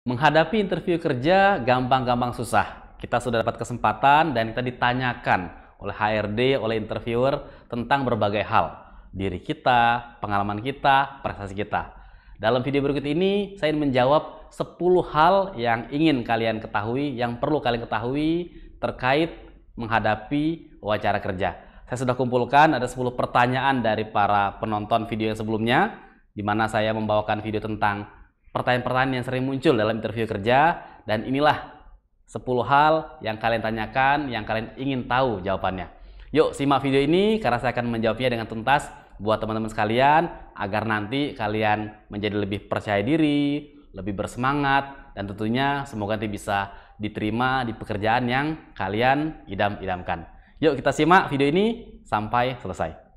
Menghadapi interview kerja gampang-gampang susah. Kita sudah dapat kesempatan dan kita ditanyakan oleh HRD, oleh interviewer tentang berbagai hal. Diri kita, pengalaman kita, prestasi kita. Dalam video berikut ini, saya ingin menjawab 10 hal yang ingin kalian ketahui, yang perlu kalian ketahui terkait menghadapi wawancara kerja. Saya sudah kumpulkan ada 10 pertanyaan dari para penonton video yang sebelumnya, di mana saya membawakan video tentang pertanyaan-pertanyaan yang sering muncul dalam interview kerja dan inilah 10 hal yang kalian tanyakan yang kalian ingin tahu jawabannya. Yuk simak video ini karena saya akan menjawabnya dengan tuntas buat teman-teman sekalian agar nanti kalian menjadi lebih percaya diri, lebih bersemangat dan tentunya semoga nanti bisa diterima di pekerjaan yang kalian idam-idamkan. Yuk kita simak video ini sampai selesai.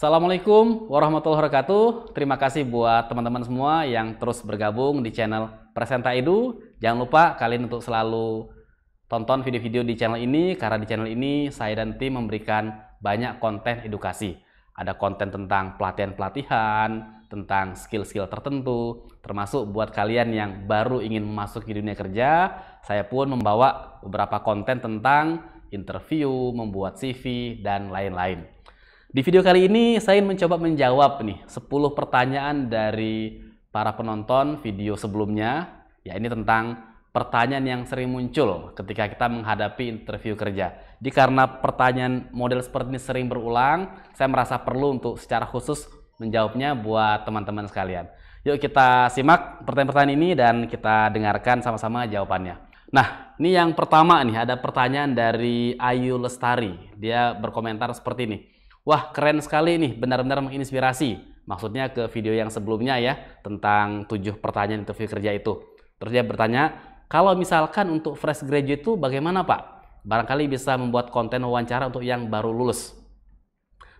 Assalamualaikum warahmatullahi wabarakatuh. Terima kasih buat teman-teman semua yang terus bergabung di channel Presenta Edu. Jangan lupa kalian untuk selalu tonton video-video di channel ini karena di channel ini saya dan tim memberikan banyak konten edukasi. Ada konten tentang pelatihan-pelatihan, tentang skill-skill tertentu, termasuk buat kalian yang baru ingin masuk ke dunia kerja, saya pun membawa beberapa konten tentang interview, membuat CV, dan lain-lain. Di video kali ini saya ingin mencoba menjawab nih 10 pertanyaan dari para penonton video sebelumnya. Ya ini tentang pertanyaan yang sering muncul ketika kita menghadapi interview kerja. Jadi karena pertanyaan model seperti ini sering berulang, saya merasa perlu untuk secara khusus menjawabnya buat teman-teman sekalian. Yuk kita simak pertanyaan-pertanyaan ini dan kita dengarkan sama-sama jawabannya. Nah, ini yang pertama nih ada pertanyaan dari Ayu Lestari. Dia berkomentar seperti ini. Wah, keren sekali nih, benar-benar menginspirasi. Maksudnya ke video yang sebelumnya ya, tentang tujuh pertanyaan interview kerja itu. Terus dia bertanya, kalau misalkan untuk fresh graduate itu bagaimana Pak? Barangkali bisa membuat konten wawancara untuk yang baru lulus.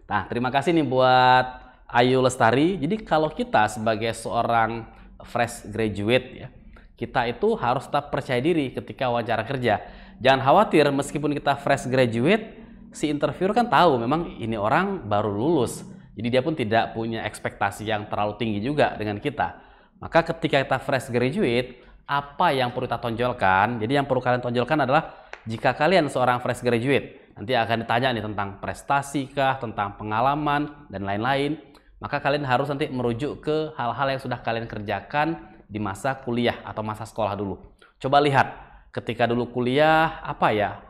Nah, terima kasih nih buat Ayu Lestari. Jadi kalau kita sebagai seorang fresh graduate ya, kita itu harus tetap percaya diri ketika wawancara kerja. Jangan khawatir meskipun kita fresh graduate, si interviewer kan tahu memang ini orang baru lulus. Jadi dia pun tidak punya ekspektasi yang terlalu tinggi juga dengan kita. Maka ketika kita fresh graduate, apa yang perlu kita tonjolkan? Jadi yang perlu kalian tonjolkan adalah jika kalian seorang fresh graduate, nanti akan ditanya nih tentang prestasi kah, tentang pengalaman dan lain-lain. Maka kalian harus nanti merujuk ke hal-hal yang sudah kalian kerjakan di masa kuliah atau masa sekolah dulu. Coba lihat ketika dulu kuliah apa ya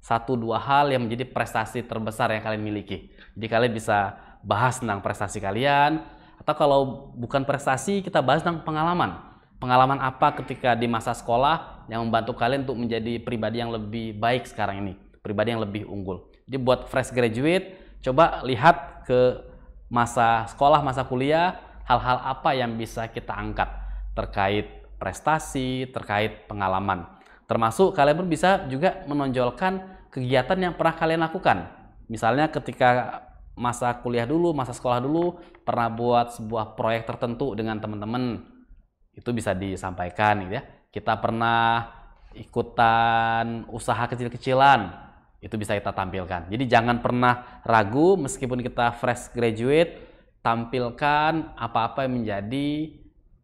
satu dua hal yang menjadi prestasi terbesar yang kalian miliki. Jadi kalian bisa bahas tentang prestasi kalian atau kalau bukan prestasi kita bahas tentang pengalaman. Pengalaman apa ketika di masa sekolah yang membantu kalian untuk menjadi pribadi yang lebih baik sekarang ini, pribadi yang lebih unggul. Jadi buat fresh graduate, coba lihat ke masa sekolah, masa kuliah, hal-hal apa yang bisa kita angkat terkait prestasi, terkait pengalaman. Termasuk kalian pun bisa juga menonjolkan kegiatan yang pernah kalian lakukan. Misalnya ketika masa kuliah dulu, masa sekolah dulu pernah buat sebuah proyek tertentu dengan teman-teman. Itu bisa disampaikan gitu ya. Kita pernah ikutan usaha kecil-kecilan. Itu bisa kita tampilkan. Jadi jangan pernah ragu meskipun kita fresh graduate, tampilkan apa-apa yang menjadi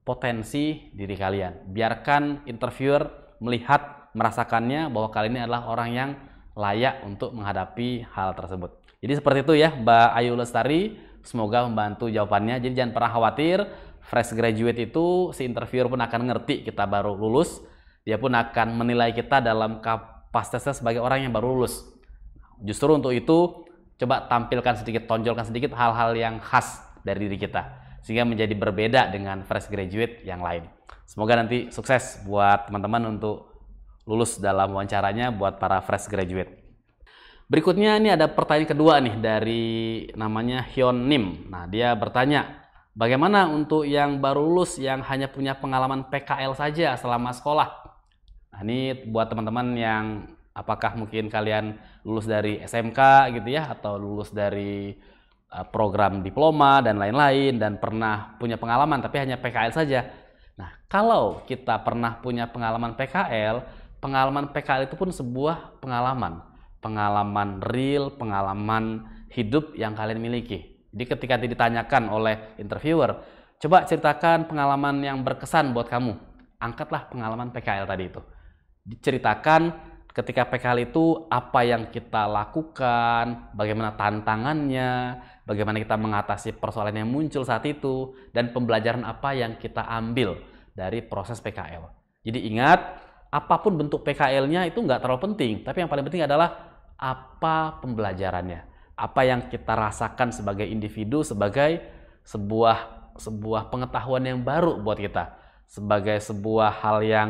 potensi diri kalian. Biarkan interviewer melihat merasakannya bahwa kali ini adalah orang yang layak untuk menghadapi hal tersebut. Jadi seperti itu ya Mbak Ayu Lestari, semoga membantu jawabannya. Jadi jangan pernah khawatir, fresh graduate itu si interviewer pun akan ngerti kita baru lulus, dia pun akan menilai kita dalam kapasitasnya sebagai orang yang baru lulus. Justru untuk itu coba tampilkan sedikit, tonjolkan sedikit hal-hal yang khas dari diri kita sehingga menjadi berbeda dengan fresh graduate yang lain. Semoga nanti sukses buat teman-teman untuk lulus dalam wawancaranya buat para fresh graduate. Berikutnya ini ada pertanyaan kedua nih dari namanya Hyun Nim. Nah dia bertanya, bagaimana untuk yang baru lulus yang hanya punya pengalaman PKL saja selama sekolah? Nah, ini buat teman-teman yang apakah mungkin kalian lulus dari SMK gitu ya atau lulus dari eh, program diploma dan lain-lain dan pernah punya pengalaman tapi hanya PKL saja. Nah kalau kita pernah punya pengalaman PKL pengalaman PKL itu pun sebuah pengalaman. Pengalaman real, pengalaman hidup yang kalian miliki. Jadi ketika ditanyakan oleh interviewer, coba ceritakan pengalaman yang berkesan buat kamu. Angkatlah pengalaman PKL tadi itu. Diceritakan ketika PKL itu apa yang kita lakukan, bagaimana tantangannya, bagaimana kita mengatasi persoalan yang muncul saat itu, dan pembelajaran apa yang kita ambil dari proses PKL. Jadi ingat, apapun bentuk PKL-nya itu nggak terlalu penting. Tapi yang paling penting adalah apa pembelajarannya. Apa yang kita rasakan sebagai individu, sebagai sebuah sebuah pengetahuan yang baru buat kita. Sebagai sebuah hal yang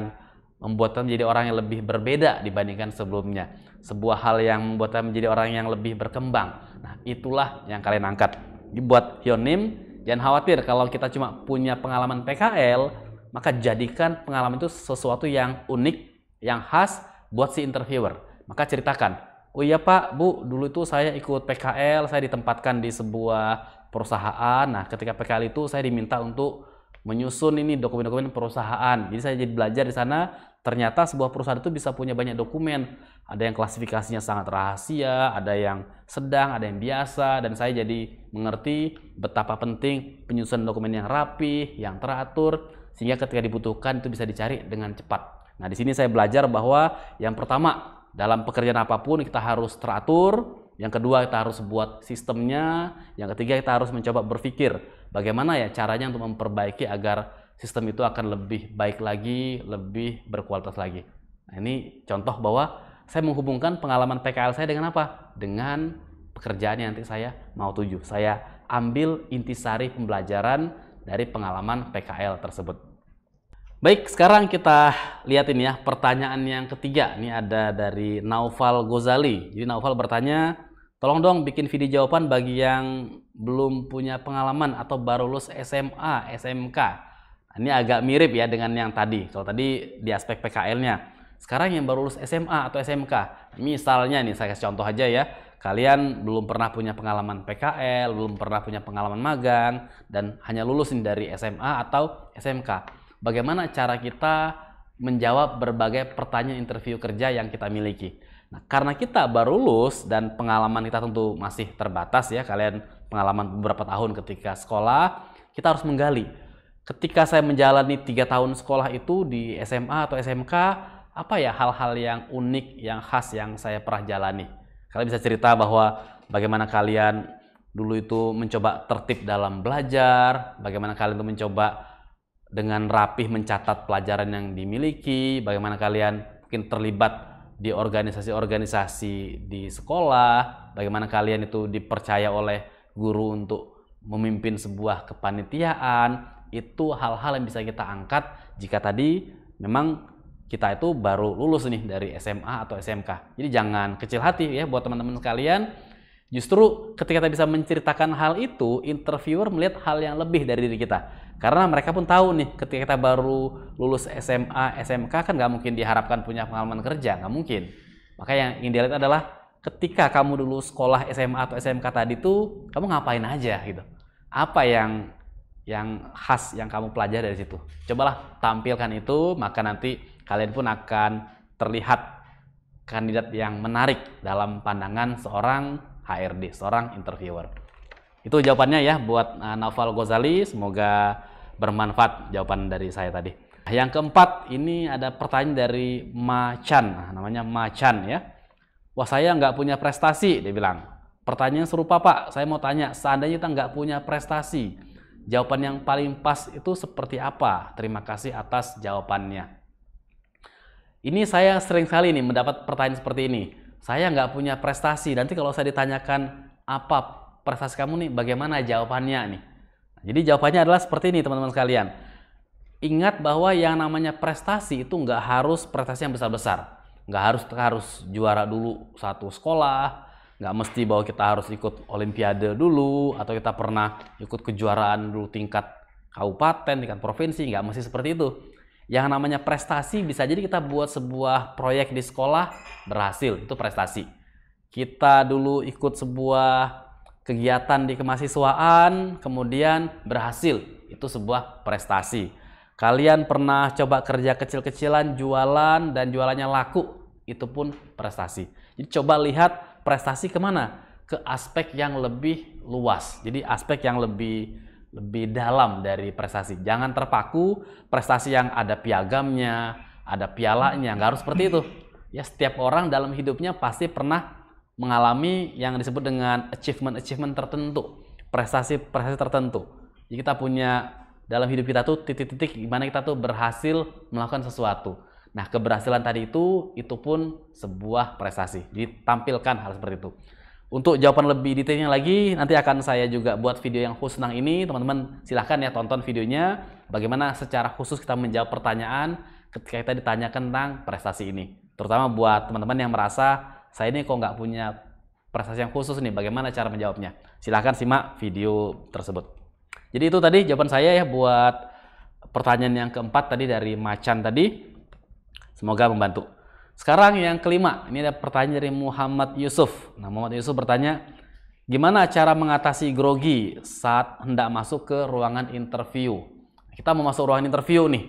membuat kita menjadi orang yang lebih berbeda dibandingkan sebelumnya. Sebuah hal yang membuat kita menjadi orang yang lebih berkembang. Nah, itulah yang kalian angkat. Buat Hyonim, jangan khawatir kalau kita cuma punya pengalaman PKL, maka jadikan pengalaman itu sesuatu yang unik, yang khas buat si interviewer. Maka ceritakan, oh iya Pak, Bu, dulu itu saya ikut PKL, saya ditempatkan di sebuah perusahaan. Nah, ketika PKL itu saya diminta untuk menyusun ini dokumen-dokumen perusahaan. Jadi saya jadi belajar di sana, ternyata sebuah perusahaan itu bisa punya banyak dokumen. Ada yang klasifikasinya sangat rahasia, ada yang sedang, ada yang biasa, dan saya jadi mengerti betapa penting penyusunan dokumen yang rapi, yang teratur, sehingga ketika dibutuhkan itu bisa dicari dengan cepat. Nah, di sini saya belajar bahwa yang pertama, dalam pekerjaan apapun kita harus teratur, yang kedua kita harus buat sistemnya, yang ketiga kita harus mencoba berpikir bagaimana ya caranya untuk memperbaiki agar sistem itu akan lebih baik lagi, lebih berkualitas lagi. Nah, ini contoh bahwa saya menghubungkan pengalaman PKL saya dengan apa? Dengan pekerjaan yang nanti saya mau tuju. Saya ambil intisari pembelajaran dari pengalaman PKL tersebut. Baik, sekarang kita lihat ini ya pertanyaan yang ketiga. Ini ada dari Naufal Gozali. Jadi Naufal bertanya, tolong dong bikin video jawaban bagi yang belum punya pengalaman atau baru lulus SMA, SMK. Nah, ini agak mirip ya dengan yang tadi. Kalau tadi di aspek PKL-nya. Sekarang yang baru lulus SMA atau SMK, misalnya nih saya kasih contoh aja ya, kalian belum pernah punya pengalaman PKL, belum pernah punya pengalaman magang, dan hanya lulus dari SMA atau SMK bagaimana cara kita menjawab berbagai pertanyaan interview kerja yang kita miliki. Nah, karena kita baru lulus dan pengalaman kita tentu masih terbatas ya, kalian pengalaman beberapa tahun ketika sekolah, kita harus menggali. Ketika saya menjalani tiga tahun sekolah itu di SMA atau SMK, apa ya hal-hal yang unik, yang khas yang saya pernah jalani? Kalian bisa cerita bahwa bagaimana kalian dulu itu mencoba tertib dalam belajar, bagaimana kalian itu mencoba dengan rapih mencatat pelajaran yang dimiliki, bagaimana kalian mungkin terlibat di organisasi-organisasi di sekolah, bagaimana kalian itu dipercaya oleh guru untuk memimpin sebuah kepanitiaan, itu hal-hal yang bisa kita angkat jika tadi memang kita itu baru lulus nih dari SMA atau SMK. Jadi jangan kecil hati ya buat teman-teman sekalian Justru ketika kita bisa menceritakan hal itu, interviewer melihat hal yang lebih dari diri kita. Karena mereka pun tahu nih, ketika kita baru lulus SMA, SMK kan nggak mungkin diharapkan punya pengalaman kerja, nggak mungkin. Maka yang ingin dilihat adalah ketika kamu dulu sekolah SMA atau SMK tadi tuh, kamu ngapain aja gitu. Apa yang yang khas yang kamu pelajari dari situ. Cobalah tampilkan itu, maka nanti kalian pun akan terlihat kandidat yang menarik dalam pandangan seorang HRD, seorang interviewer. Itu jawabannya ya buat Naval uh, Naufal Ghazali, semoga bermanfaat jawaban dari saya tadi. Yang keempat, ini ada pertanyaan dari Macan, nah, namanya Macan ya. Wah saya nggak punya prestasi, dia bilang. Pertanyaan serupa Pak, saya mau tanya, seandainya kita nggak punya prestasi, jawaban yang paling pas itu seperti apa? Terima kasih atas jawabannya. Ini saya sering sekali nih mendapat pertanyaan seperti ini saya nggak punya prestasi. Nanti kalau saya ditanyakan apa prestasi kamu nih, bagaimana jawabannya nih? Nah, jadi jawabannya adalah seperti ini teman-teman sekalian. Ingat bahwa yang namanya prestasi itu nggak harus prestasi yang besar-besar. Nggak harus harus juara dulu satu sekolah, nggak mesti bahwa kita harus ikut olimpiade dulu atau kita pernah ikut kejuaraan dulu tingkat kabupaten, tingkat provinsi, nggak mesti seperti itu. Yang namanya prestasi bisa jadi kita buat sebuah proyek di sekolah berhasil, itu prestasi. Kita dulu ikut sebuah kegiatan di kemahasiswaan, kemudian berhasil, itu sebuah prestasi. Kalian pernah coba kerja kecil-kecilan, jualan, dan jualannya laku, itu pun prestasi. Jadi coba lihat prestasi kemana? Ke aspek yang lebih luas. Jadi aspek yang lebih lebih dalam dari prestasi. Jangan terpaku prestasi yang ada piagamnya, ada pialanya, nggak harus seperti itu. Ya setiap orang dalam hidupnya pasti pernah mengalami yang disebut dengan achievement-achievement tertentu, prestasi-prestasi tertentu. Jadi kita punya dalam hidup kita tuh titik-titik gimana kita tuh berhasil melakukan sesuatu. Nah keberhasilan tadi itu, itu pun sebuah prestasi. Jadi tampilkan hal seperti itu. Untuk jawaban lebih detailnya lagi, nanti akan saya juga buat video yang khusus tentang ini. Teman-teman silahkan ya tonton videonya, bagaimana secara khusus kita menjawab pertanyaan ketika kita ditanyakan tentang prestasi ini. Terutama buat teman-teman yang merasa, saya ini kok nggak punya prestasi yang khusus nih, bagaimana cara menjawabnya. Silahkan simak video tersebut. Jadi itu tadi jawaban saya ya buat pertanyaan yang keempat tadi dari Macan tadi. Semoga membantu. Sekarang yang kelima, ini ada pertanyaan dari Muhammad Yusuf. Nah, Muhammad Yusuf bertanya, gimana cara mengatasi grogi saat hendak masuk ke ruangan interview? Kita mau masuk ruangan interview nih.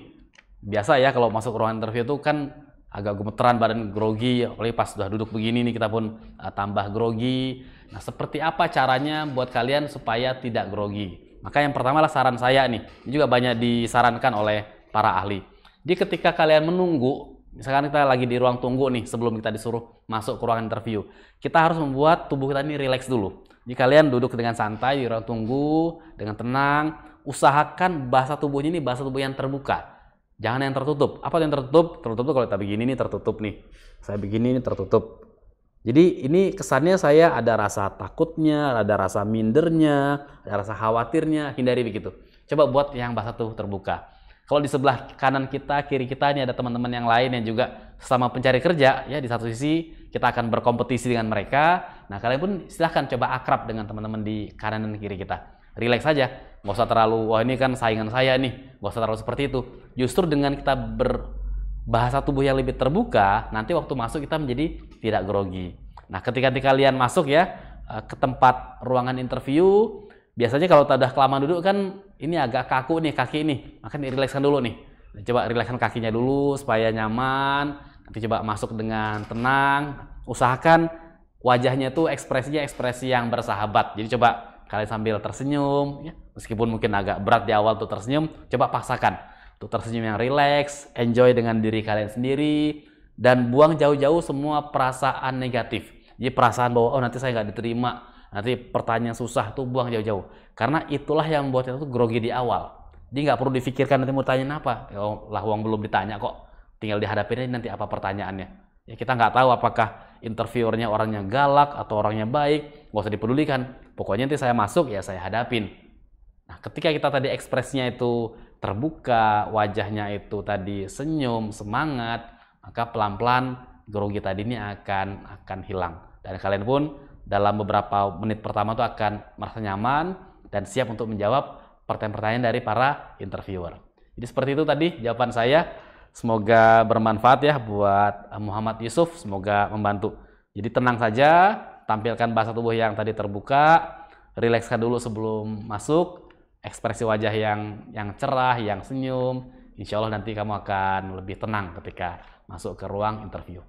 Biasa ya kalau masuk ruangan interview itu kan agak gemeteran badan grogi, oleh pas sudah duduk begini nih kita pun uh, tambah grogi. Nah, seperti apa caranya buat kalian supaya tidak grogi? Maka yang pertama lah saran saya nih, ini juga banyak disarankan oleh para ahli. Jadi ketika kalian menunggu misalkan kita lagi di ruang tunggu nih sebelum kita disuruh masuk ke ruangan interview kita harus membuat tubuh kita ini relax dulu jadi kalian duduk dengan santai di ruang tunggu dengan tenang usahakan bahasa tubuhnya ini bahasa tubuh yang terbuka jangan yang tertutup apa yang tertutup tertutup tuh kalau kita begini nih tertutup nih saya begini nih tertutup jadi ini kesannya saya ada rasa takutnya ada rasa mindernya ada rasa khawatirnya hindari begitu coba buat yang bahasa tubuh terbuka kalau di sebelah kanan kita, kiri kita ini ada teman-teman yang lain yang juga sama pencari kerja, ya di satu sisi kita akan berkompetisi dengan mereka. Nah, kalian pun silahkan coba akrab dengan teman-teman di kanan dan kiri kita. Relax saja, nggak usah terlalu, wah ini kan saingan saya nih, nggak usah terlalu seperti itu. Justru dengan kita berbahasa tubuh yang lebih terbuka, nanti waktu masuk kita menjadi tidak grogi. Nah, ketika kalian masuk ya eh, ke tempat ruangan interview, Biasanya kalau tadah kelamaan duduk kan ini agak kaku nih kaki ini, maka rilekskan dulu nih. Nah, coba rilekskan kakinya dulu supaya nyaman. Nanti coba masuk dengan tenang. Usahakan wajahnya tuh ekspresinya ekspresi yang bersahabat. Jadi coba kalian sambil tersenyum, ya. meskipun mungkin agak berat di awal tuh tersenyum, coba paksakan untuk tersenyum yang rileks, enjoy dengan diri kalian sendiri, dan buang jauh-jauh semua perasaan negatif. Jadi perasaan bahwa oh nanti saya nggak diterima, Nanti pertanyaan susah tuh buang jauh-jauh. Karena itulah yang membuat itu tuh grogi di awal. Jadi nggak perlu difikirkan nanti mau tanya apa. Ya lah uang belum ditanya kok. Tinggal dihadapin aja nanti apa pertanyaannya. Ya kita nggak tahu apakah interviewernya orangnya galak atau orangnya baik. Nggak usah dipedulikan. Pokoknya nanti saya masuk ya saya hadapin. Nah ketika kita tadi ekspresinya itu terbuka, wajahnya itu tadi senyum, semangat, maka pelan-pelan grogi tadi ini akan akan hilang. Dan kalian pun dalam beberapa menit pertama itu akan merasa nyaman dan siap untuk menjawab pertanyaan-pertanyaan dari para interviewer. Jadi seperti itu tadi jawaban saya. Semoga bermanfaat ya buat eh, Muhammad Yusuf, semoga membantu. Jadi tenang saja, tampilkan bahasa tubuh yang tadi terbuka, rilekskan dulu sebelum masuk, ekspresi wajah yang yang cerah, yang senyum. Insya Allah nanti kamu akan lebih tenang ketika masuk ke ruang interview.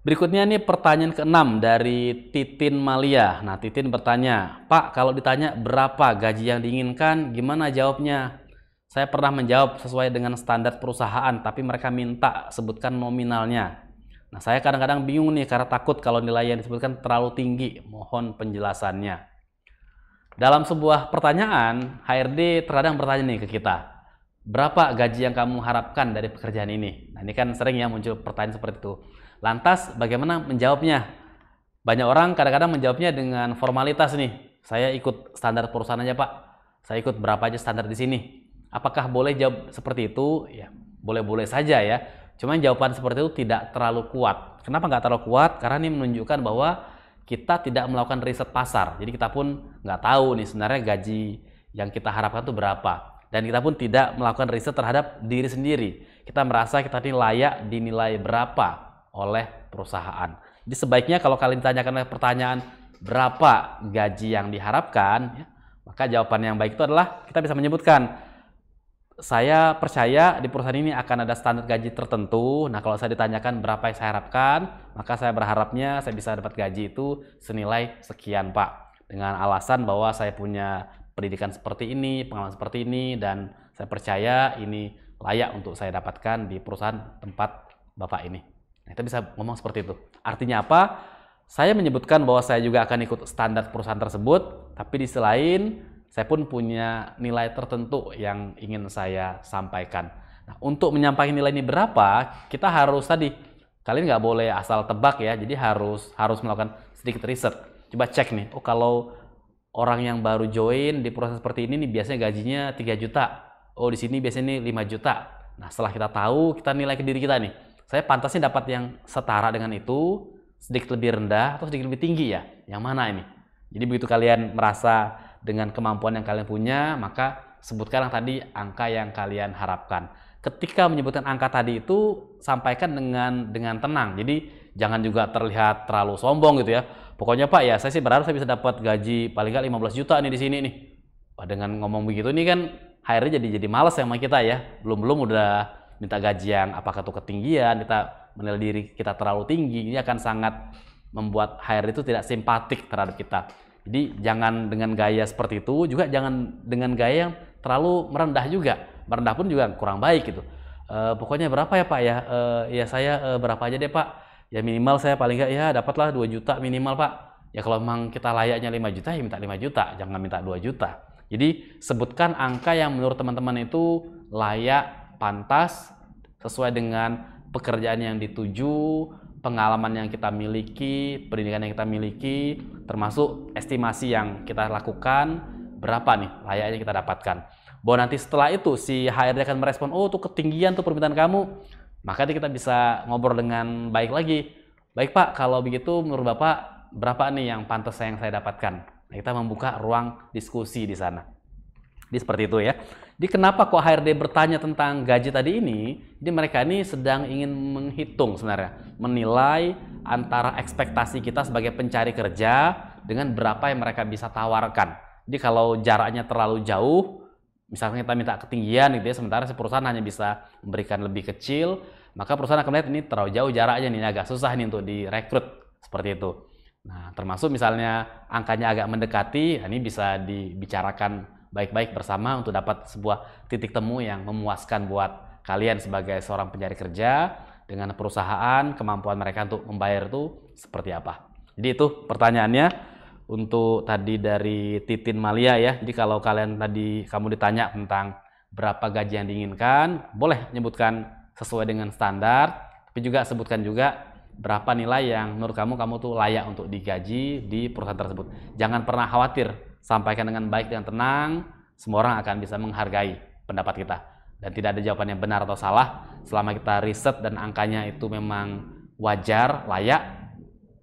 Berikutnya ini pertanyaan keenam dari Titin Malia. Nah, Titin bertanya, "Pak, kalau ditanya berapa gaji yang diinginkan, gimana jawabnya?" Saya pernah menjawab sesuai dengan standar perusahaan, tapi mereka minta sebutkan nominalnya. Nah, saya kadang-kadang bingung nih karena takut kalau nilai yang disebutkan terlalu tinggi. Mohon penjelasannya. Dalam sebuah pertanyaan, HRD terkadang bertanya nih ke kita, "Berapa gaji yang kamu harapkan dari pekerjaan ini?" Nah, ini kan sering ya muncul pertanyaan seperti itu. Lantas bagaimana menjawabnya? Banyak orang kadang-kadang menjawabnya dengan formalitas nih. Saya ikut standar perusahaan aja Pak. Saya ikut berapa aja standar di sini. Apakah boleh jawab seperti itu? Ya, boleh-boleh saja ya. Cuman jawaban seperti itu tidak terlalu kuat. Kenapa nggak terlalu kuat? Karena ini menunjukkan bahwa kita tidak melakukan riset pasar. Jadi kita pun nggak tahu nih sebenarnya gaji yang kita harapkan itu berapa. Dan kita pun tidak melakukan riset terhadap diri sendiri. Kita merasa kita ini layak dinilai berapa oleh perusahaan. Jadi sebaiknya kalau kalian ditanyakan pertanyaan berapa gaji yang diharapkan, ya, maka jawaban yang baik itu adalah kita bisa menyebutkan saya percaya di perusahaan ini akan ada standar gaji tertentu. Nah, kalau saya ditanyakan berapa yang saya harapkan, maka saya berharapnya saya bisa dapat gaji itu senilai sekian, Pak. Dengan alasan bahwa saya punya pendidikan seperti ini, pengalaman seperti ini, dan saya percaya ini layak untuk saya dapatkan di perusahaan tempat Bapak ini. Nah, kita bisa ngomong seperti itu. Artinya apa? Saya menyebutkan bahwa saya juga akan ikut standar perusahaan tersebut, tapi di selain saya pun punya nilai tertentu yang ingin saya sampaikan. Nah, untuk menyampaikan nilai ini berapa, kita harus tadi kalian nggak boleh asal tebak ya, jadi harus harus melakukan sedikit riset. Coba cek nih, oh kalau orang yang baru join di perusahaan seperti ini nih biasanya gajinya 3 juta. Oh, di sini biasanya nih 5 juta. Nah, setelah kita tahu, kita nilai ke diri kita nih saya pantasnya dapat yang setara dengan itu, sedikit lebih rendah atau sedikit lebih tinggi ya? Yang mana ini? Jadi begitu kalian merasa dengan kemampuan yang kalian punya, maka sebutkan yang tadi angka yang kalian harapkan. Ketika menyebutkan angka tadi itu sampaikan dengan dengan tenang. Jadi jangan juga terlihat terlalu sombong gitu ya. Pokoknya Pak ya saya sih berharap saya bisa dapat gaji paling nggak 15 juta nih di sini nih. dengan ngomong begitu ini kan akhirnya jadi jadi males sama kita ya. Belum-belum udah minta gaji yang apakah itu ketinggian, kita menilai diri kita terlalu tinggi, ini akan sangat membuat HR itu tidak simpatik terhadap kita. Jadi jangan dengan gaya seperti itu, juga jangan dengan gaya yang terlalu merendah juga. Merendah pun juga kurang baik gitu. E, pokoknya berapa ya Pak ya? E, ya saya e, berapa aja deh Pak. Ya minimal saya paling nggak ya dapatlah 2 juta minimal Pak. Ya kalau memang kita layaknya 5 juta ya minta 5 juta, jangan minta 2 juta. Jadi sebutkan angka yang menurut teman-teman itu layak pantas sesuai dengan pekerjaan yang dituju, pengalaman yang kita miliki, pendidikan yang kita miliki, termasuk estimasi yang kita lakukan, berapa nih layaknya kita dapatkan. Bahwa nanti setelah itu si HRD akan merespon, oh tuh ketinggian tuh permintaan kamu. Maka kita bisa ngobrol dengan baik lagi. Baik Pak, kalau begitu menurut Bapak berapa nih yang pantas yang saya dapatkan? Nah, kita membuka ruang diskusi di sana. Jadi seperti itu ya. Jadi kenapa kok HRD bertanya tentang gaji tadi ini? Jadi mereka ini sedang ingin menghitung sebenarnya, menilai antara ekspektasi kita sebagai pencari kerja dengan berapa yang mereka bisa tawarkan. Jadi kalau jaraknya terlalu jauh, misalnya kita minta ketinggian gitu ya, sementara si perusahaan hanya bisa memberikan lebih kecil, maka perusahaan akan melihat ini terlalu jauh jaraknya nih, agak susah nih untuk direkrut seperti itu. Nah, termasuk misalnya angkanya agak mendekati, nah ini bisa dibicarakan baik-baik bersama untuk dapat sebuah titik temu yang memuaskan buat kalian sebagai seorang pencari kerja dengan perusahaan, kemampuan mereka untuk membayar itu seperti apa. Jadi itu pertanyaannya untuk tadi dari Titin Malia ya. Jadi kalau kalian tadi kamu ditanya tentang berapa gaji yang diinginkan, boleh menyebutkan sesuai dengan standar, tapi juga sebutkan juga berapa nilai yang menurut kamu kamu tuh layak untuk digaji di perusahaan tersebut. Jangan pernah khawatir sampaikan dengan baik dan tenang, semua orang akan bisa menghargai pendapat kita. Dan tidak ada jawaban yang benar atau salah, selama kita riset dan angkanya itu memang wajar, layak,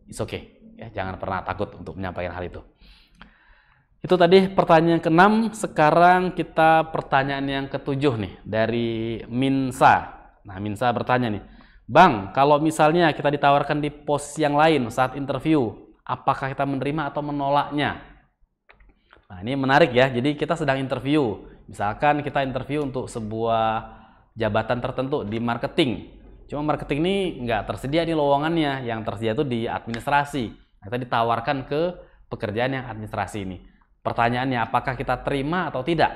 it's okay. Ya, jangan pernah takut untuk menyampaikan hal itu. Itu tadi pertanyaan keenam. sekarang kita pertanyaan yang ketujuh nih, dari Minsa. Nah, Minsa bertanya nih, Bang, kalau misalnya kita ditawarkan di pos yang lain saat interview, apakah kita menerima atau menolaknya? Nah, ini menarik ya. Jadi kita sedang interview. Misalkan kita interview untuk sebuah jabatan tertentu di marketing. Cuma marketing ini nggak tersedia di lowongannya, yang tersedia itu di administrasi. Nah, kita ditawarkan ke pekerjaan yang administrasi ini. Pertanyaannya, apakah kita terima atau tidak?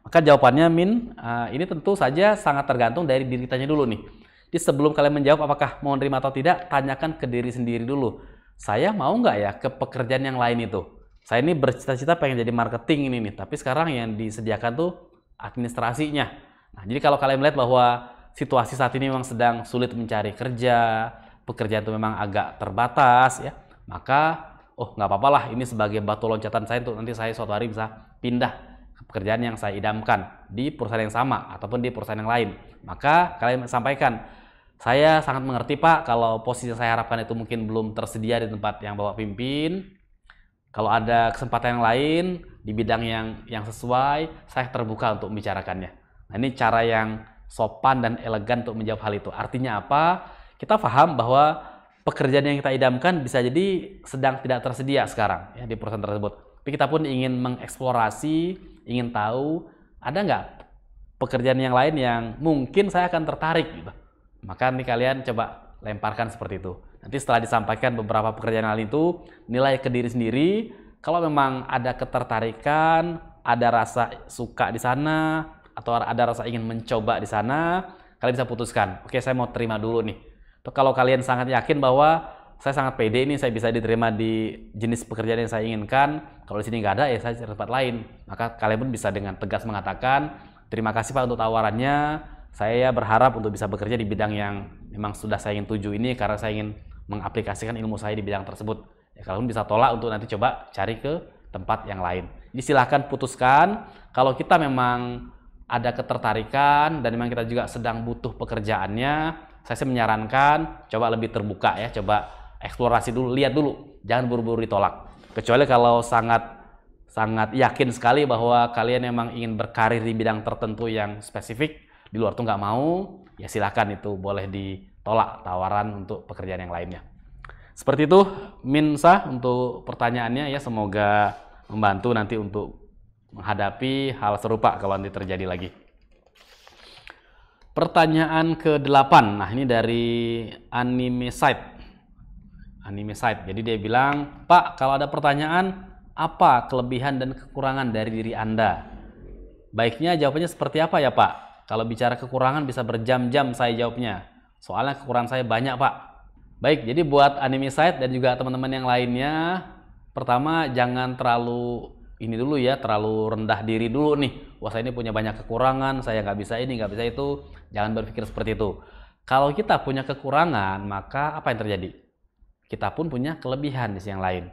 Maka jawabannya, Min, eh, ini tentu saja sangat tergantung dari diri kita dulu nih. Jadi sebelum kalian menjawab apakah mau terima atau tidak, tanyakan ke diri sendiri dulu. Saya mau nggak ya ke pekerjaan yang lain itu? saya ini bercita-cita pengen jadi marketing ini nih, tapi sekarang yang disediakan tuh administrasinya. Nah, jadi kalau kalian melihat bahwa situasi saat ini memang sedang sulit mencari kerja, pekerjaan itu memang agak terbatas ya, maka oh nggak apa-apa lah ini sebagai batu loncatan saya untuk nanti saya suatu hari bisa pindah ke pekerjaan yang saya idamkan di perusahaan yang sama ataupun di perusahaan yang lain. Maka kalian sampaikan, saya sangat mengerti Pak kalau posisi saya harapkan itu mungkin belum tersedia di tempat yang Bapak pimpin, kalau ada kesempatan yang lain di bidang yang yang sesuai, saya terbuka untuk membicarakannya. Nah, ini cara yang sopan dan elegan untuk menjawab hal itu. Artinya apa? Kita paham bahwa pekerjaan yang kita idamkan bisa jadi sedang tidak tersedia sekarang ya di perusahaan tersebut. Tapi kita pun ingin mengeksplorasi, ingin tahu ada nggak pekerjaan yang lain yang mungkin saya akan tertarik gitu. Maka nih kalian coba lemparkan seperti itu. Nanti setelah disampaikan beberapa pekerjaan hal itu, nilai ke diri sendiri. Kalau memang ada ketertarikan, ada rasa suka di sana, atau ada rasa ingin mencoba di sana, kalian bisa putuskan. Oke, saya mau terima dulu nih. Atau kalau kalian sangat yakin bahwa saya sangat pede ini, saya bisa diterima di jenis pekerjaan yang saya inginkan. Kalau di sini nggak ada, ya saya cari tempat lain. Maka kalian pun bisa dengan tegas mengatakan, terima kasih Pak untuk tawarannya. Saya berharap untuk bisa bekerja di bidang yang memang sudah saya ingin tuju ini karena saya ingin mengaplikasikan ilmu saya di bidang tersebut. Ya, kalaupun bisa tolak untuk nanti coba cari ke tempat yang lain. Jadi silahkan putuskan kalau kita memang ada ketertarikan dan memang kita juga sedang butuh pekerjaannya, saya sih menyarankan coba lebih terbuka ya, coba eksplorasi dulu, lihat dulu, jangan buru-buru ditolak. Kecuali kalau sangat sangat yakin sekali bahwa kalian memang ingin berkarir di bidang tertentu yang spesifik, di luar tuh nggak mau, ya silahkan itu boleh di tolak tawaran untuk pekerjaan yang lainnya. Seperti itu Minsa untuk pertanyaannya ya semoga membantu nanti untuk menghadapi hal serupa kalau nanti terjadi lagi. Pertanyaan ke-8. Nah, ini dari anime site. Anime site. Jadi dia bilang, "Pak, kalau ada pertanyaan, apa kelebihan dan kekurangan dari diri Anda?" Baiknya jawabannya seperti apa ya, Pak? Kalau bicara kekurangan bisa berjam-jam saya jawabnya. Soalnya kekurangan saya banyak, Pak. Baik, jadi buat anime site dan juga teman-teman yang lainnya, pertama jangan terlalu ini dulu ya, terlalu rendah diri dulu nih. Wah, saya ini punya banyak kekurangan, saya nggak bisa ini, nggak bisa itu. Jangan berpikir seperti itu. Kalau kita punya kekurangan, maka apa yang terjadi? Kita pun punya kelebihan di sisi yang lain.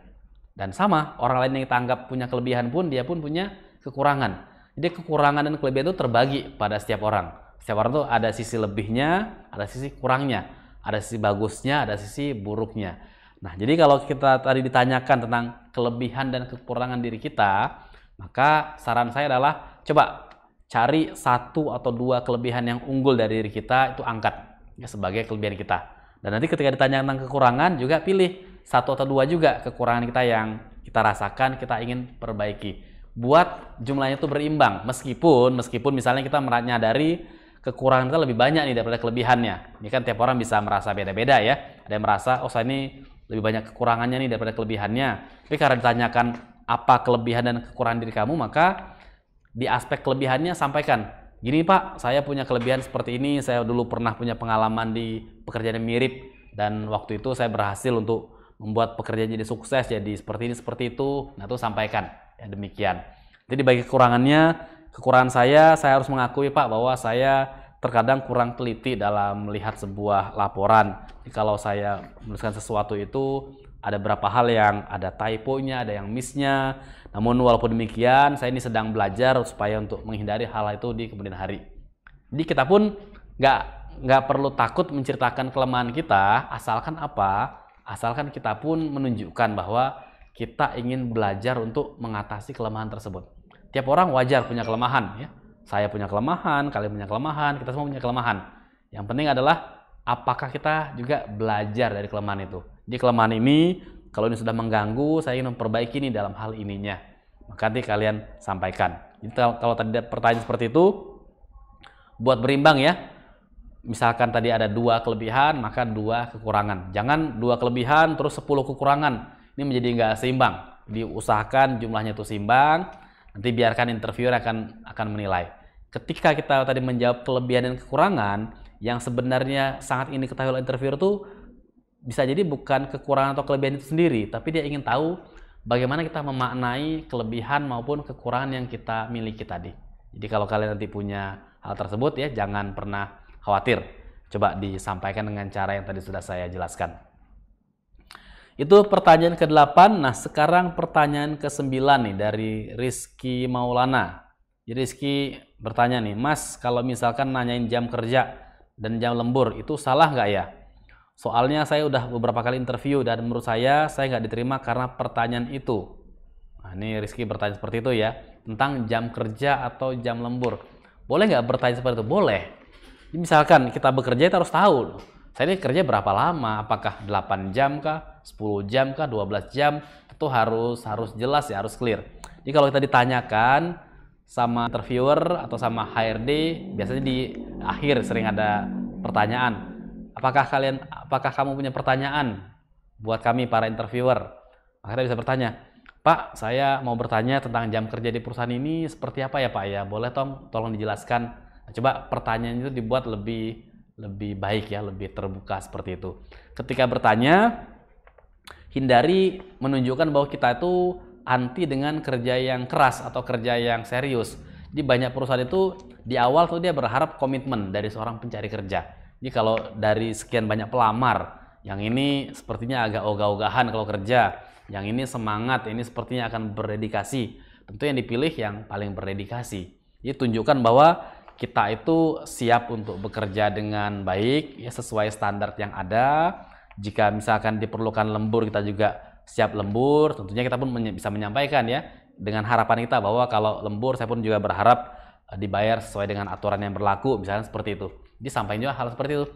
Dan sama, orang lain yang kita anggap punya kelebihan pun, dia pun punya kekurangan. Jadi kekurangan dan kelebihan itu terbagi pada setiap orang. Setiap orang tuh ada sisi lebihnya, ada sisi kurangnya, ada sisi bagusnya, ada sisi buruknya. Nah, jadi kalau kita tadi ditanyakan tentang kelebihan dan kekurangan diri kita, maka saran saya adalah coba cari satu atau dua kelebihan yang unggul dari diri kita itu angkat ya, sebagai kelebihan kita. Dan nanti ketika ditanya tentang kekurangan juga pilih satu atau dua juga kekurangan kita yang kita rasakan, kita ingin perbaiki. Buat jumlahnya itu berimbang. Meskipun meskipun misalnya kita menyadari kekurangan kita lebih banyak nih daripada kelebihannya. Ini kan tiap orang bisa merasa beda-beda ya. Ada yang merasa, oh saya ini lebih banyak kekurangannya nih daripada kelebihannya. Tapi karena ditanyakan apa kelebihan dan kekurangan diri kamu, maka di aspek kelebihannya sampaikan. Gini Pak, saya punya kelebihan seperti ini, saya dulu pernah punya pengalaman di pekerjaan yang mirip, dan waktu itu saya berhasil untuk membuat pekerjaan jadi sukses, jadi seperti ini, seperti itu, nah itu sampaikan. Ya, demikian. Jadi bagi kekurangannya, kekurangan saya, saya harus mengakui Pak bahwa saya terkadang kurang teliti dalam melihat sebuah laporan. Jadi kalau saya menuliskan sesuatu itu ada berapa hal yang ada typonya, ada yang missnya. Namun walaupun demikian, saya ini sedang belajar supaya untuk menghindari hal itu di kemudian hari. Jadi kita pun nggak nggak perlu takut menceritakan kelemahan kita, asalkan apa? Asalkan kita pun menunjukkan bahwa kita ingin belajar untuk mengatasi kelemahan tersebut. Tiap orang wajar punya kelemahan. Ya. Saya punya kelemahan, kalian punya kelemahan, kita semua punya kelemahan. Yang penting adalah apakah kita juga belajar dari kelemahan itu. Jadi kelemahan ini, kalau ini sudah mengganggu, saya ingin memperbaiki ini dalam hal ininya. Maka nanti kalian sampaikan. Jadi kalau tadi ada pertanyaan seperti itu, buat berimbang ya. Misalkan tadi ada dua kelebihan, maka dua kekurangan. Jangan dua kelebihan terus sepuluh kekurangan. Ini menjadi nggak seimbang. Diusahakan jumlahnya itu seimbang, Nanti biarkan interviewer akan akan menilai. Ketika kita tadi menjawab kelebihan dan kekurangan yang sebenarnya sangat ini ketahui oleh interviewer tuh bisa jadi bukan kekurangan atau kelebihan itu sendiri, tapi dia ingin tahu bagaimana kita memaknai kelebihan maupun kekurangan yang kita miliki tadi. Jadi kalau kalian nanti punya hal tersebut ya jangan pernah khawatir. Coba disampaikan dengan cara yang tadi sudah saya jelaskan. Itu pertanyaan ke-8. Nah, sekarang pertanyaan ke-9 nih dari Rizky Maulana. Jadi Rizky bertanya nih, Mas, kalau misalkan nanyain jam kerja dan jam lembur, itu salah nggak ya? Soalnya saya udah beberapa kali interview dan menurut saya, saya nggak diterima karena pertanyaan itu. Nah, ini Rizky bertanya seperti itu ya, tentang jam kerja atau jam lembur. Boleh nggak bertanya seperti itu? Boleh. Misalkan kita bekerja, kita harus tahu saya ini kerja berapa lama? Apakah 8 jam kah? 10 jam kah? 12 jam? Itu harus harus jelas ya, harus clear. Jadi kalau kita ditanyakan sama interviewer atau sama HRD, biasanya di akhir sering ada pertanyaan. Apakah kalian apakah kamu punya pertanyaan buat kami para interviewer? Maka bisa bertanya, Pak, saya mau bertanya tentang jam kerja di perusahaan ini seperti apa ya Pak ya? Boleh tolong, tolong dijelaskan. Nah, coba pertanyaan itu dibuat lebih lebih baik ya, lebih terbuka seperti itu. Ketika bertanya, hindari menunjukkan bahwa kita itu anti dengan kerja yang keras atau kerja yang serius. Di banyak perusahaan itu di awal tuh dia berharap komitmen dari seorang pencari kerja. Jadi kalau dari sekian banyak pelamar, yang ini sepertinya agak ogah-ogahan kalau kerja, yang ini semangat, ini sepertinya akan berdedikasi. Tentu yang dipilih yang paling berdedikasi. Jadi tunjukkan bahwa kita itu siap untuk bekerja dengan baik ya sesuai standar yang ada. Jika misalkan diperlukan lembur kita juga siap lembur. Tentunya kita pun menye bisa menyampaikan ya dengan harapan kita bahwa kalau lembur saya pun juga berharap eh, dibayar sesuai dengan aturan yang berlaku misalnya seperti itu. Jadi juga hal seperti itu.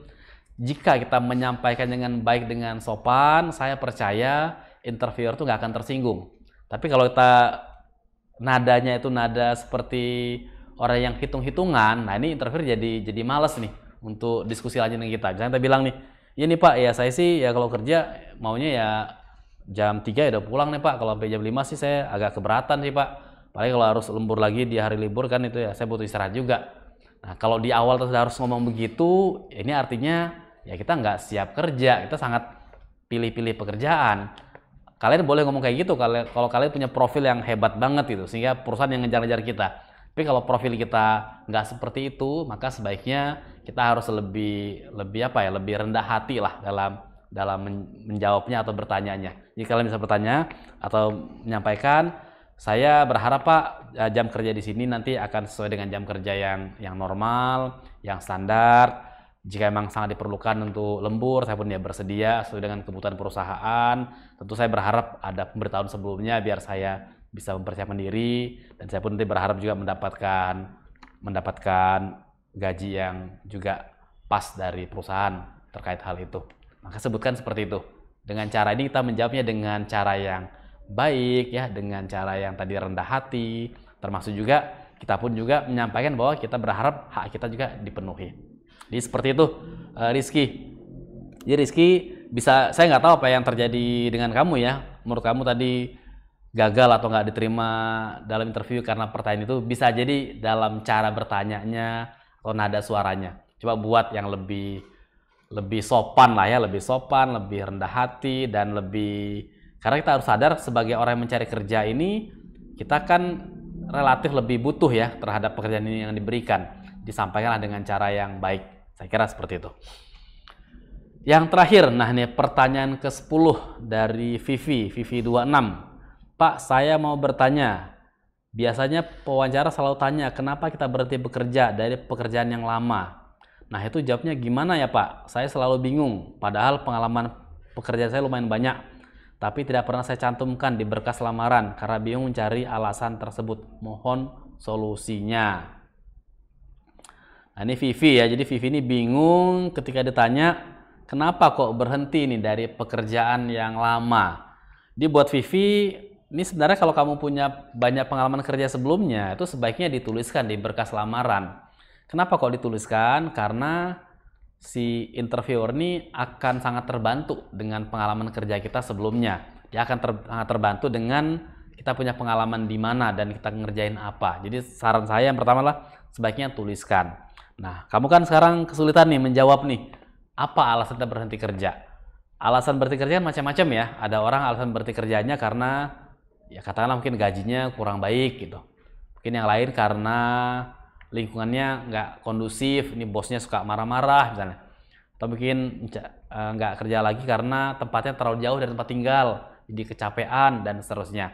Jika kita menyampaikan dengan baik dengan sopan, saya percaya interviewer itu nggak akan tersinggung. Tapi kalau kita nadanya itu nada seperti orang yang hitung-hitungan, nah ini interview jadi jadi males nih untuk diskusi lanjut dengan kita. Misalnya kita bilang nih, ya nih Pak, ya saya sih ya kalau kerja maunya ya jam 3 ya udah pulang nih Pak. Kalau sampai jam 5 sih saya agak keberatan sih Pak. Paling kalau harus lembur lagi di hari libur kan itu ya saya butuh istirahat juga. Nah kalau di awal terus harus ngomong begitu, ini artinya ya kita nggak siap kerja, kita sangat pilih-pilih pekerjaan. Kalian boleh ngomong kayak gitu kalau kalian punya profil yang hebat banget itu sehingga perusahaan yang ngejar-ngejar kita. Tapi kalau profil kita nggak seperti itu, maka sebaiknya kita harus lebih lebih apa ya, lebih rendah hati lah dalam dalam menjawabnya atau bertanyanya. Jika kalian bisa bertanya atau menyampaikan, saya berharap Pak eh, jam kerja di sini nanti akan sesuai dengan jam kerja yang yang normal, yang standar. Jika memang sangat diperlukan untuk lembur, saya pun ya bersedia sesuai dengan kebutuhan perusahaan. Tentu saya berharap ada pemberitahuan sebelumnya biar saya bisa mempersiapkan diri dan saya pun nanti berharap juga mendapatkan mendapatkan gaji yang juga pas dari perusahaan terkait hal itu. Maka sebutkan seperti itu. Dengan cara ini kita menjawabnya dengan cara yang baik ya, dengan cara yang tadi rendah hati, termasuk juga kita pun juga menyampaikan bahwa kita berharap hak kita juga dipenuhi. Jadi seperti itu, eh, Rizky. Jadi Rizky bisa, saya nggak tahu apa yang terjadi dengan kamu ya. Menurut kamu tadi gagal atau nggak diterima dalam interview karena pertanyaan itu bisa jadi dalam cara bertanyanya atau nada suaranya. Coba buat yang lebih lebih sopan lah ya, lebih sopan, lebih rendah hati dan lebih karena kita harus sadar sebagai orang yang mencari kerja ini kita kan relatif lebih butuh ya terhadap pekerjaan ini yang diberikan. Disampaikanlah dengan cara yang baik. Saya kira seperti itu. Yang terakhir, nah ini pertanyaan ke-10 dari Vivi, Vivi 26. Pak, saya mau bertanya. Biasanya pewawancara selalu tanya, kenapa kita berhenti bekerja dari pekerjaan yang lama? Nah, itu jawabnya gimana ya, Pak? Saya selalu bingung, padahal pengalaman pekerjaan saya lumayan banyak, tapi tidak pernah saya cantumkan di berkas lamaran karena bingung mencari alasan tersebut. Mohon solusinya. Nah, ini Vivi ya. Jadi Vivi ini bingung ketika ditanya, "Kenapa kok berhenti nih dari pekerjaan yang lama?" Dia buat Vivi ini sebenarnya kalau kamu punya banyak pengalaman kerja sebelumnya, itu sebaiknya dituliskan di berkas lamaran. Kenapa kok dituliskan? Karena si interviewer ini akan sangat terbantu dengan pengalaman kerja kita sebelumnya. Dia akan ter, terbantu dengan kita punya pengalaman di mana dan kita ngerjain apa. Jadi saran saya yang pertama lah sebaiknya tuliskan. Nah, kamu kan sekarang kesulitan nih menjawab nih, apa alasan kita berhenti kerja? Alasan berhenti kerja macam-macam ya. Ada orang alasan berhenti kerjanya karena ya katakanlah mungkin gajinya kurang baik gitu mungkin yang lain karena lingkungannya nggak kondusif ini bosnya suka marah-marah misalnya atau mungkin e, nggak kerja lagi karena tempatnya terlalu jauh dari tempat tinggal jadi kecapean dan seterusnya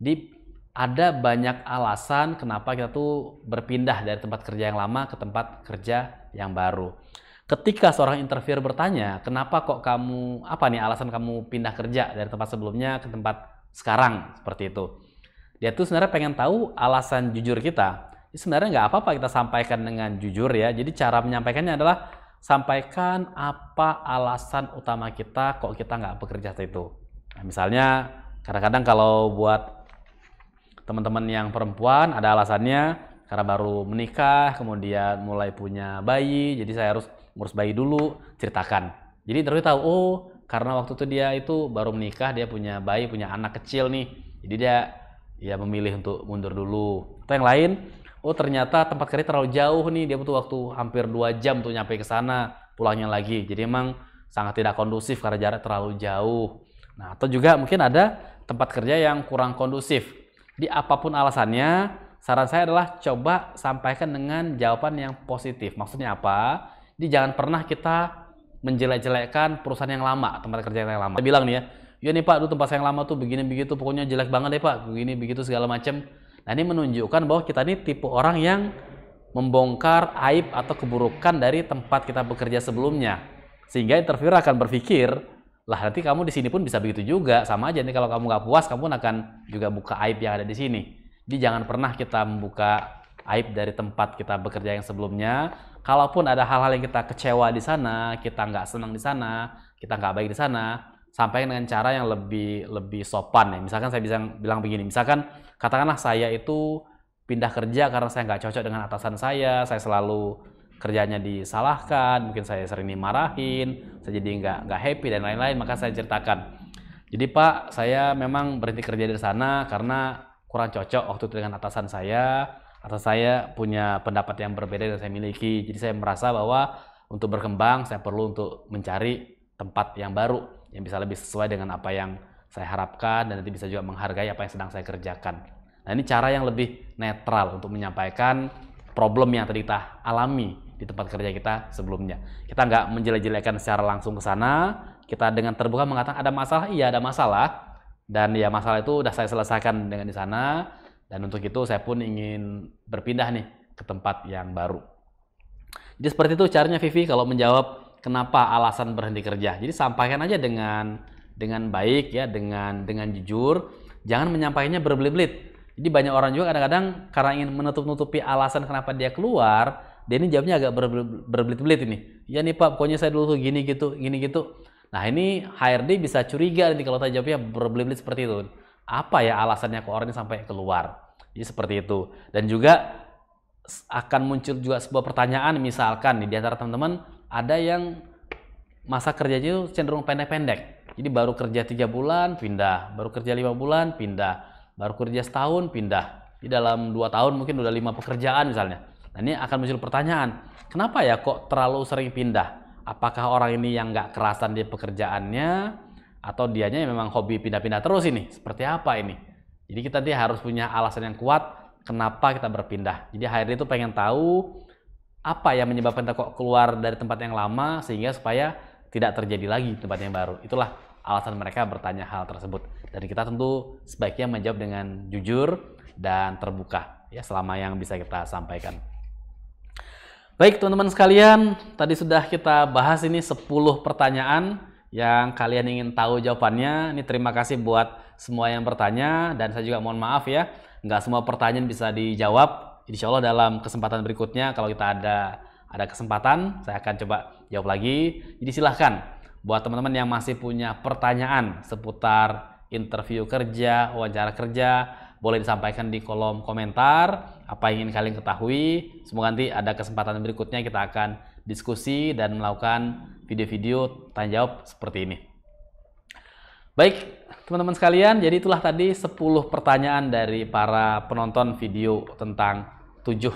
jadi ada banyak alasan kenapa kita tuh berpindah dari tempat kerja yang lama ke tempat kerja yang baru. Ketika seorang interviewer bertanya, kenapa kok kamu, apa nih alasan kamu pindah kerja dari tempat sebelumnya ke tempat sekarang seperti itu. Dia tuh sebenarnya pengen tahu alasan jujur kita. Sebenarnya nggak apa-apa kita sampaikan dengan jujur ya. Jadi cara menyampaikannya adalah sampaikan apa alasan utama kita kok kita nggak bekerja saat itu. Nah, misalnya kadang-kadang kalau buat teman-teman yang perempuan ada alasannya karena baru menikah, kemudian mulai punya bayi, jadi saya harus ngurus bayi dulu, ceritakan. Jadi terus tahu, oh karena waktu itu dia itu baru menikah dia punya bayi punya anak kecil nih jadi dia ya memilih untuk mundur dulu atau yang lain oh ternyata tempat kerja terlalu jauh nih dia butuh waktu hampir dua jam untuk nyampe ke sana pulangnya lagi jadi emang sangat tidak kondusif karena jarak terlalu jauh nah atau juga mungkin ada tempat kerja yang kurang kondusif Di apapun alasannya saran saya adalah coba sampaikan dengan jawaban yang positif maksudnya apa jadi jangan pernah kita menjelek-jelekkan perusahaan yang lama, tempat kerja yang lama. Saya bilang nih ya, ya nih Pak, dulu tempat saya yang lama tuh begini begitu, pokoknya jelek banget deh Pak, begini begitu segala macam. Nah ini menunjukkan bahwa kita ini tipe orang yang membongkar aib atau keburukan dari tempat kita bekerja sebelumnya. Sehingga interviewer akan berpikir, lah nanti kamu di sini pun bisa begitu juga, sama aja nih kalau kamu nggak puas, kamu akan juga buka aib yang ada di sini. Jadi jangan pernah kita membuka aib dari tempat kita bekerja yang sebelumnya, kalaupun ada hal-hal yang kita kecewa di sana, kita nggak senang di sana, kita nggak baik di sana, sampaikan dengan cara yang lebih lebih sopan ya. Misalkan saya bisa bilang begini, misalkan katakanlah saya itu pindah kerja karena saya nggak cocok dengan atasan saya, saya selalu kerjanya disalahkan, mungkin saya sering dimarahin, saya jadi nggak nggak happy dan lain-lain, maka saya ceritakan. Jadi Pak, saya memang berhenti kerja di sana karena kurang cocok waktu itu dengan atasan saya, atau saya punya pendapat yang berbeda yang saya miliki. Jadi saya merasa bahwa untuk berkembang saya perlu untuk mencari tempat yang baru yang bisa lebih sesuai dengan apa yang saya harapkan dan nanti bisa juga menghargai apa yang sedang saya kerjakan. Nah ini cara yang lebih netral untuk menyampaikan problem yang tadi kita alami di tempat kerja kita sebelumnya. Kita nggak menjelek-jelekan secara langsung ke sana, kita dengan terbuka mengatakan ada masalah, iya ada masalah, dan ya masalah itu udah saya selesaikan dengan di sana, dan untuk itu saya pun ingin berpindah nih ke tempat yang baru. Jadi seperti itu caranya Vivi kalau menjawab kenapa alasan berhenti kerja. Jadi sampaikan aja dengan dengan baik ya, dengan dengan jujur. Jangan menyampaikannya berbelit-belit. Jadi banyak orang juga kadang-kadang karena ingin menutup-nutupi alasan kenapa dia keluar, dia ini jawabnya agak berbelit-belit ini. Ya nih Pak, pokoknya saya dulu tuh gini gitu, gini gitu. Nah ini HRD bisa curiga nih kalau saya jawabnya berbelit-belit seperti itu. Apa ya alasannya kok orang ini sampai keluar? Jadi seperti itu. Dan juga akan muncul juga sebuah pertanyaan misalkan di antara teman-teman ada yang masa kerjanya itu cenderung pendek-pendek. Jadi baru kerja tiga bulan pindah, baru kerja lima bulan pindah, baru kerja setahun pindah. Di dalam dua tahun mungkin udah lima pekerjaan misalnya. Nah ini akan muncul pertanyaan, kenapa ya kok terlalu sering pindah? Apakah orang ini yang nggak kerasan di pekerjaannya atau dianya yang memang hobi pindah-pindah terus ini? Seperti apa ini? Jadi kita dia harus punya alasan yang kuat kenapa kita berpindah. Jadi HRD itu pengen tahu apa yang menyebabkan kita kok keluar dari tempat yang lama sehingga supaya tidak terjadi lagi tempat yang baru. Itulah alasan mereka bertanya hal tersebut. Dan kita tentu sebaiknya menjawab dengan jujur dan terbuka ya selama yang bisa kita sampaikan. Baik teman-teman sekalian, tadi sudah kita bahas ini 10 pertanyaan yang kalian ingin tahu jawabannya. Ini terima kasih buat semua yang bertanya dan saya juga mohon maaf ya, nggak semua pertanyaan bisa dijawab. Insya Allah dalam kesempatan berikutnya kalau kita ada ada kesempatan, saya akan coba jawab lagi. Jadi silahkan buat teman-teman yang masih punya pertanyaan seputar interview kerja, wawancara kerja, boleh disampaikan di kolom komentar apa yang ingin kalian ketahui. Semoga nanti ada kesempatan berikutnya kita akan diskusi dan melakukan video-video tanya jawab seperti ini. Baik, teman-teman sekalian, jadi itulah tadi 10 pertanyaan dari para penonton video tentang 7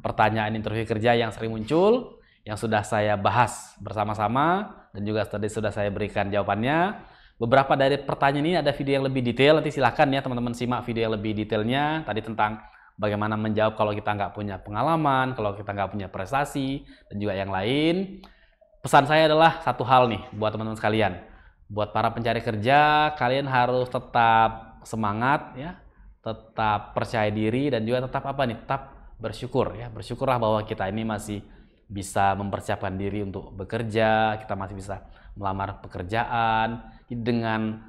pertanyaan interview kerja yang sering muncul, yang sudah saya bahas bersama-sama, dan juga tadi sudah saya berikan jawabannya. Beberapa dari pertanyaan ini ada video yang lebih detail, nanti silahkan ya teman-teman simak video yang lebih detailnya, tadi tentang bagaimana menjawab kalau kita nggak punya pengalaman, kalau kita nggak punya prestasi, dan juga yang lain. Pesan saya adalah satu hal nih buat teman-teman sekalian buat para pencari kerja kalian harus tetap semangat ya tetap percaya diri dan juga tetap apa nih tetap bersyukur ya bersyukurlah bahwa kita ini masih bisa mempersiapkan diri untuk bekerja kita masih bisa melamar pekerjaan dengan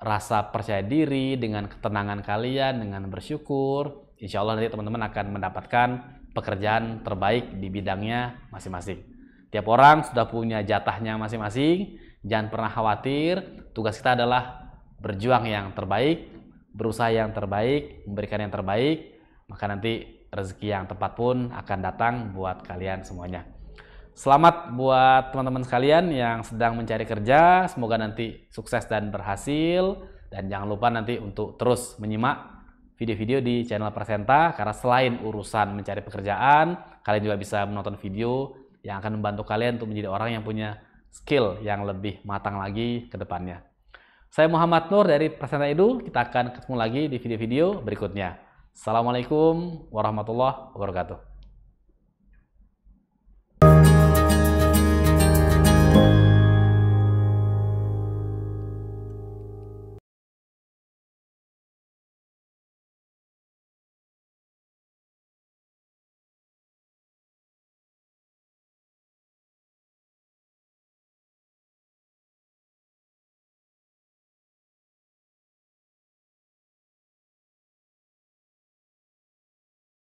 rasa percaya diri dengan ketenangan kalian dengan bersyukur insya Allah nanti teman-teman akan mendapatkan pekerjaan terbaik di bidangnya masing-masing tiap orang sudah punya jatahnya masing-masing Jangan pernah khawatir, tugas kita adalah berjuang yang terbaik, berusaha yang terbaik, memberikan yang terbaik, maka nanti rezeki yang tepat pun akan datang buat kalian semuanya. Selamat buat teman-teman sekalian yang sedang mencari kerja, semoga nanti sukses dan berhasil. Dan jangan lupa nanti untuk terus menyimak video-video di channel Persenta, karena selain urusan mencari pekerjaan, kalian juga bisa menonton video yang akan membantu kalian untuk menjadi orang yang punya skill yang lebih matang lagi ke depannya. Saya Muhammad Nur dari Prasanta Edu. Kita akan ketemu lagi di video-video berikutnya. Assalamualaikum warahmatullahi wabarakatuh.